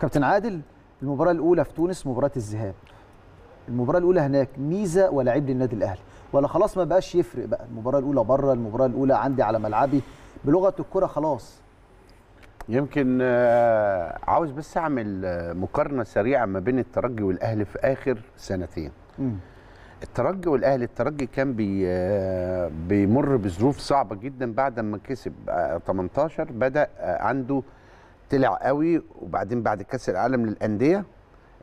كابتن عادل المباراه الاولى في تونس مباراه الذهاب المباراه الاولى هناك ميزه ولا عيب للنادي الاهلي ولا خلاص ما بقاش يفرق بقى المباراه الاولى بره المباراه الاولى عندي على ملعبي بلغه الكره خلاص يمكن آه، عاوز بس اعمل آه، مقارنه سريعه ما بين الترجي والاهلي في اخر سنتين الترجي والاهلي الترجي كان بي آه، بيمر بظروف صعبه جدا بعد ما كسب 18 بدا عنده طلع قوي وبعدين بعد كاس العالم للانديه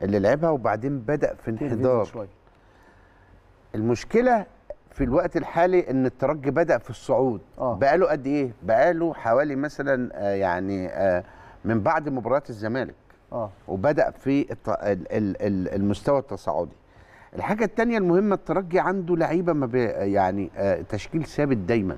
اللي لعبها وبعدين بدا في انحدار المشكله في الوقت الحالي ان الترجي بدا في الصعود آه. بقاله قد ايه بقاله حوالي مثلا آه يعني آه من بعد مباريات الزمالك آه. وبدا في الت... ال... ال... المستوى التصاعدي الحاجه الثانيه المهمه الترجي عنده لعيبه ما بي... يعني آه تشكيل ثابت دايما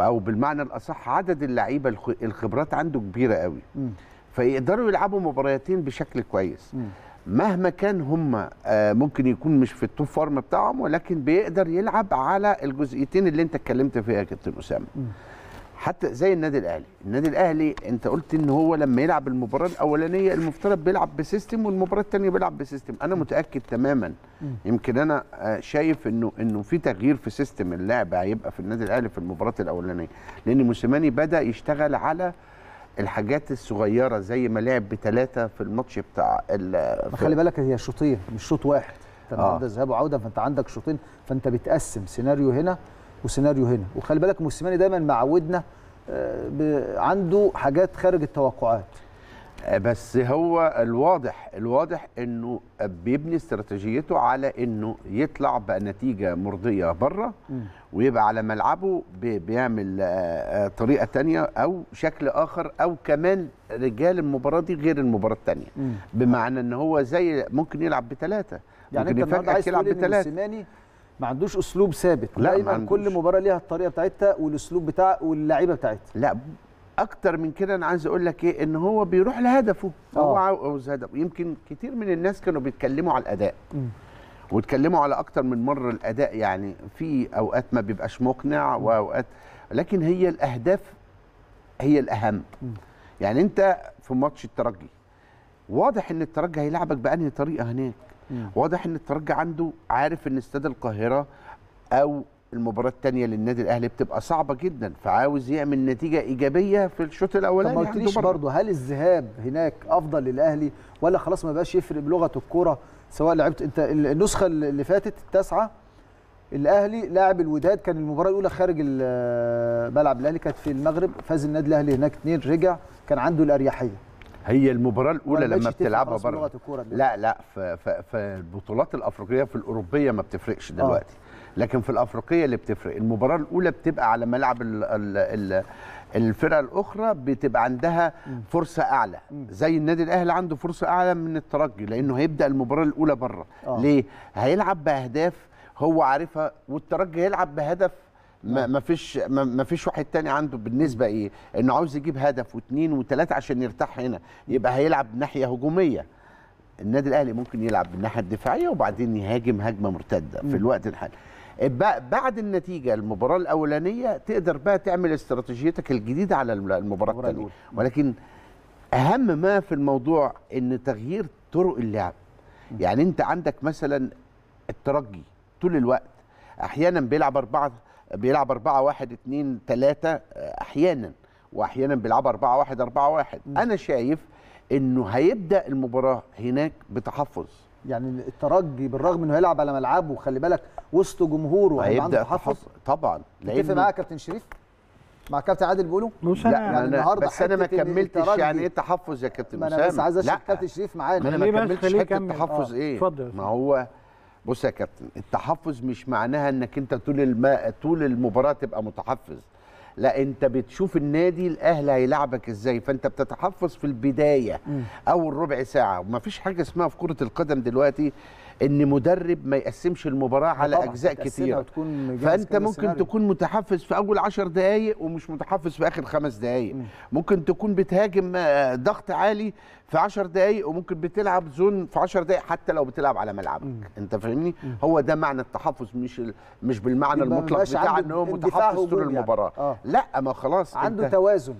او بالمعنى الاصح عدد اللعيبه الخبرات عنده كبيره قوي م. فيقدروا يلعبوا مباراتين بشكل كويس م. مهما كان هم آه، ممكن يكون مش في التوب فورم بتاعهم ولكن بيقدر يلعب على الجزئيتين اللي انت اتكلمت فيها يا كابتن اسامه حتى زي النادي الاهلي النادي الاهلي انت قلت ان هو لما يلعب المباراه الاولانيه المفترض بيلعب بسيستم والمباراه الثانيه بيلعب بسيستم انا متاكد تماما يمكن انا شايف انه انه في تغيير في سيستم اللعب هيبقى في النادي الاهلي في المباراه الاولانيه لان موسيماني بدا يشتغل على الحاجات الصغيره زي ما لعب بثلاثه في الماتش بتاع خلي بالك هي شوطين مش شوط واحد انت آه. ده ذهاب وعوده فانت عندك شوطين فانت بتقسم سيناريو هنا وسيناريو هنا وخلي بالك موسيماني دايما معودنا آه، عنده حاجات خارج التوقعات آه، بس هو الواضح الواضح انه بيبني استراتيجيته على انه يطلع بنتيجه مرضيه بره ويبقى على ملعبه بيعمل آه، طريقه تانية او شكل اخر او كمان رجال المباراه دي غير المباراه التانية بمعنى ان هو زي ممكن يلعب بثلاثه يعني ممكن انت النهارده يلعب بثلاثه ما عندوش اسلوب ثابت لا دايما كل مباراه ليها الطريقه بتاعتها والاسلوب بتاع واللعيبه بتاعتها لا اكتر من كده انا عايز اقول لك ايه ان هو بيروح لهدفه أوه. هو عاوز هدف يمكن كتير من الناس كانوا بيتكلموا على الاداء م. وتكلموا على اكتر من مره الاداء يعني في اوقات ما بيبقاش مقنع واوقات لكن هي الاهداف هي الاهم م. يعني انت في ماتش الترجي واضح ان الترجي هيلعبك بانهي طريقه هناك مم. واضح ان الترجي عنده عارف ان استاد القاهره او المباراه الثانيه للنادي الاهلي بتبقى صعبه جدا فعاوز يعمل نتيجه ايجابيه في الشوط الاولاني طب ما يعني قلتليش برضه هل الذهاب هناك افضل للاهلي ولا خلاص ما بقاش يفرق بلغه الكوره سواء لعبت انت النسخه اللي فاتت التاسعه الاهلي لاعب الوداد كان المباراه الاولى خارج ملعب الاهلي كانت في المغرب فاز النادي الاهلي هناك اثنين رجع كان عنده الاريحيه هي المباراه الاولى لما بتلعبها بره لا لا في, في البطولات الافريقيه في الاوروبيه ما بتفرقش آه. دلوقتي لكن في الافريقيه اللي بتفرق المباراه الاولى بتبقى على ملعب الـ الـ الـ الفرقه الاخرى بتبقى عندها فرصه اعلى زي النادي الاهلي عنده فرصه اعلى من الترجي لانه هيبدا المباراه الاولى بره آه. ليه هيلعب باهداف هو عارفها والترجي هيلعب بهدف ما آه. فيش ما فيش واحد تاني عنده بالنسبه ايه انه عاوز يجيب هدف واثنين وثلاثه عشان يرتاح هنا يبقى هيلعب ناحيه هجوميه النادي الاهلي ممكن يلعب بالناحيه الدفاعيه وبعدين يهاجم هجمه مرتده في الوقت الحالي آه، بعد النتيجه المباراه الاولانيه تقدر بقى تعمل استراتيجيتك الجديده على المباراه الثانيه ولكن اهم ما في الموضوع ان تغيير طرق اللعب يعني انت عندك مثلا الترجي طول الوقت احيانا بيلعب 4 بيلعب 4 1 2 3 احيانا واحيانا بيلعب 4 1 4 1 انا شايف انه هيبدا المباراه هناك بتحفظ يعني الترجي بالرغم انه هيلعب على ملعبه خلي بالك وسط جمهوره هيبدا تحفظ طبعا تتفق معايا كابتن شريف مع كابتن عادل بيقولوا يعني انا النهارده بس انا ما كملتش يعني ايه تحفظ يا كابتن اسامه انا بس عايز اشوف كابتن شريف معانا انا ما كملتش حته التحفظ آه. ايه اتفضل ما هو بص يا كابتن التحفظ مش معناها انك انت طول الم... طول المباراه تبقى متحفظ لا انت بتشوف النادي الاهلي هيلعبك ازاي فانت بتتحفظ في البدايه اول ربع ساعه ومفيش حاجه اسمها في كره القدم دلوقتي ان مدرب ما يقسمش المباراه على اجزاء كتير فانت ممكن سيناريو. تكون متحفز في اول عشر دقائق ومش متحفز في اخر خمس دقائق ممكن تكون بتهاجم آه، ضغط عالي في 10 دقائق وممكن بتلعب زون في 10 دقائق حتى لو بتلعب على ملعبك مم. انت فاهمني هو ده معنى التحفز مش ال... مش بالمعنى المطلق بتاع ان هو متحفز طول يعني. المباراه يعني. آه. لا ما خلاص عنده انت... توازن